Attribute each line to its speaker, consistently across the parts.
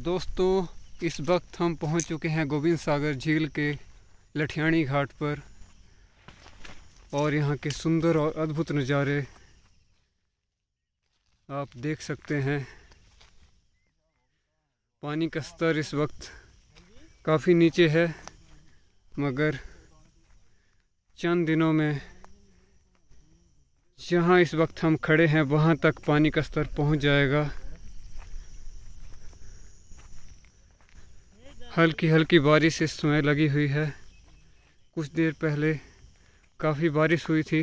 Speaker 1: दोस्तों इस वक्त हम पहुंच चुके हैं गोविंद सागर झील के लठियाणी घाट पर और यहाँ के सुंदर और अद्भुत नज़ारे आप देख सकते हैं पानी का स्तर इस वक्त काफ़ी नीचे है मगर चंद दिनों में जहाँ इस वक्त हम खड़े हैं वहाँ तक पानी का स्तर पहुँच जाएगा हल्की हल्की बारिश इस समय लगी हुई है कुछ देर पहले काफ़ी बारिश हुई थी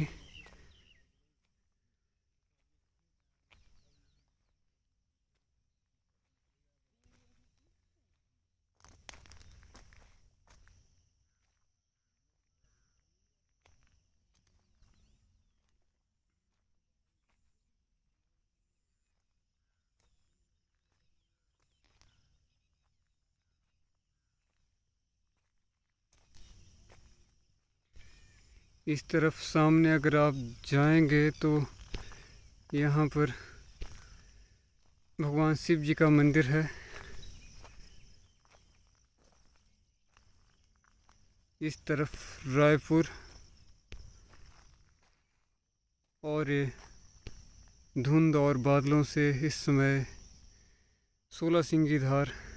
Speaker 1: इस तरफ सामने अगर आप जाएंगे तो यहाँ पर भगवान शिव जी का मंदिर है इस तरफ रायपुर और ये धुंध और बादलों से इस समय सोलह सिंगी धार